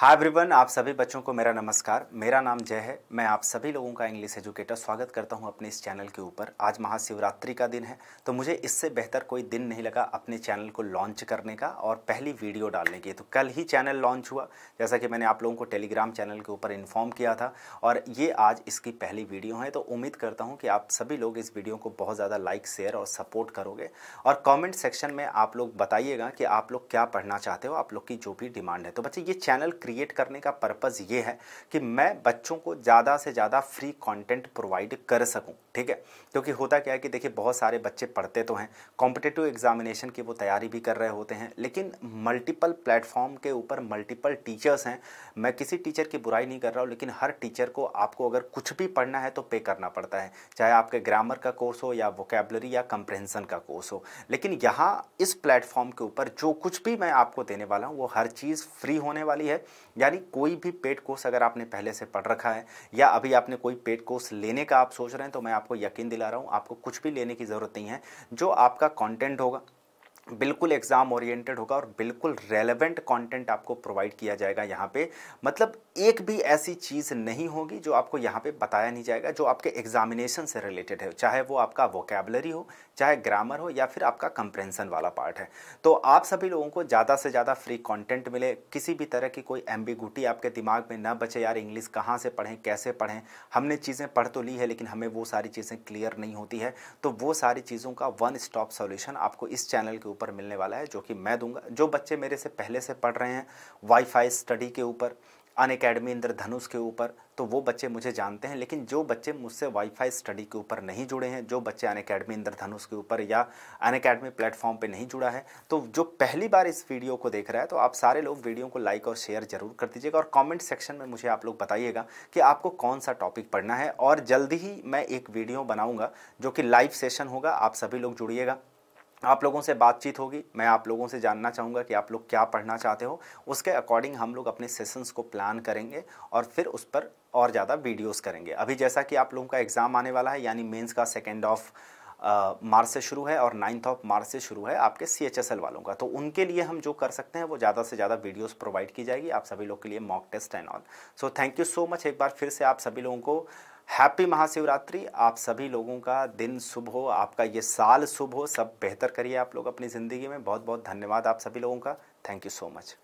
hi everyone आप सभी बच्चों को मेरा नमस्कार मेरा नाम जय है मैं आप सभी लोगों का इंग्लिश एजुकेटर स्वागत करता हूं अपने इस चैनल के ऊपर आज महाशिवरात्रि का दिन है तो मुझे इससे बेहतर कोई दिन नहीं लगा अपने चैनल को लॉन्च करने का और पहली वीडियो डालने की तो कल ही चैनल लॉन्च हुआ जैसा कि मैंने आप लोगों को टेलीग्राम चैनल के ऊपर इन्फॉर्म किया था और ये आज इसकी पहली वीडियो है तो उम्मीद करता हूँ कि आप सभी लोग इस वीडियो को बहुत ज़्यादा लाइक शेयर और सपोर्ट करोगे और कॉमेंट सेक्शन में आप लोग बताइएगा कि आप लोग क्या पढ़ना चाहते हो आप लोग की जो भी डिमांड है तो बच्चे ये चैनल क्रिएट करने का पर्पज़ ये है कि मैं बच्चों को ज़्यादा से ज़्यादा फ्री कंटेंट प्रोवाइड कर सकूं ठीक है क्योंकि होता क्या है कि देखिए बहुत सारे बच्चे पढ़ते तो हैं कॉम्पिटेटिव एग्जामिनेशन की वो तैयारी भी कर रहे होते हैं लेकिन मल्टीपल प्लेटफॉर्म के ऊपर मल्टीपल टीचर्स हैं मैं किसी टीचर की बुराई नहीं कर रहा हूँ लेकिन हर टीचर को आपको अगर कुछ भी पढ़ना है तो पे करना पड़ता है चाहे आपके ग्रामर का कोर्स हो या वोकेबलरी या कंप्रहेंसन का कोर्स हो लेकिन यहाँ इस प्लेटफॉर्म के ऊपर जो कुछ भी मैं आपको देने वाला हूँ वो हर चीज़ फ्री होने वाली है यानी कोई भी पेड कोर्स अगर आपने पहले से पढ़ रखा है या अभी आपने कोई पेड कोर्स लेने का आप सोच रहे हैं तो मैं आपको यकीन दिला रहा हूँ आपको कुछ भी लेने की ज़रूरत नहीं है जो आपका कॉन्टेंट होगा बिल्कुल एग्ज़ाम ओरिएंटेड होगा और बिल्कुल रेलेवेंट कंटेंट आपको प्रोवाइड किया जाएगा यहाँ पे मतलब एक भी ऐसी चीज़ नहीं होगी जो आपको यहाँ पे बताया नहीं जाएगा जो आपके एग्जामिनेशन से रिलेटेड है चाहे वो आपका वोकेबलरी हो चाहे ग्रामर हो या फिर आपका कंप्रेंसन वाला पार्ट है तो आप सभी लोगों को ज़्यादा से ज़्यादा फ्री कॉन्टेंट मिले किसी भी तरह की कोई एम्बिगुटी आपके दिमाग में ना बचे यार इंग्लिश कहाँ से पढ़ें कैसे पढ़ें हमने चीज़ें पढ़ तो ली है लेकिन हमें वो सारी चीज़ें क्लियर नहीं होती है तो वो सारी चीज़ों का वन स्टॉप सोल्यूशन आपको इस चैनल के ऊपर ऊपर मिलने वाला है जो कि मैं दूंगा जो बच्चे मेरे से पहले से पढ़ रहे हैं वाईफाई स्टडी के ऊपर अन अकेडमी इंद्रधनुष के ऊपर तो वो बच्चे मुझे जानते हैं लेकिन जो बच्चे मुझसे वाईफाई स्टडी के ऊपर नहीं जुड़े हैं जो बच्चे अन अकेडमी इंद्रधनुष के ऊपर या अन अकेडमी प्लेटफॉर्म पर नहीं जुड़ा है तो जो पहली बार इस वीडियो को देख रहा है तो आप सारे लोग वीडियो को लाइक और शेयर जरूर कर दीजिएगा और कॉमेंट सेक्शन में मुझे आप लोग बताइएगा कि आपको कौन सा टॉपिक पढ़ना है और जल्दी ही मैं एक वीडियो बनाऊँगा जो कि लाइव सेशन होगा आप सभी लोग जुड़िएगा आप लोगों से बातचीत होगी मैं आप लोगों से जानना चाहूँगा कि आप लोग क्या पढ़ना चाहते हो उसके अकॉर्डिंग हम लोग अपने सेशंस को प्लान करेंगे और फिर उस पर और ज़्यादा वीडियोस करेंगे अभी जैसा कि आप लोगों का एग्ज़ाम आने वाला है यानी मेंस का सेकेंड ऑफ मार्च से शुरू है और नाइन्थ ऑफ मार्च से शुरू है आपके सी एच एस एल वालों का तो उनके लिए हम जो कर सकते हैं वो ज़्यादा से ज़्यादा वीडियोज़ प्रोवाइड की जाएगी आप सभी लोग के लिए mock test and all so thank you so much एक बार फिर से आप सभी लोगों को हैप्पी महाशिवरात्रि आप सभी लोगों का दिन शुभ हो आपका ये साल शुभ हो सब बेहतर करिए आप लोग अपनी ज़िंदगी में बहुत बहुत धन्यवाद आप सभी लोगों का थैंक यू सो मच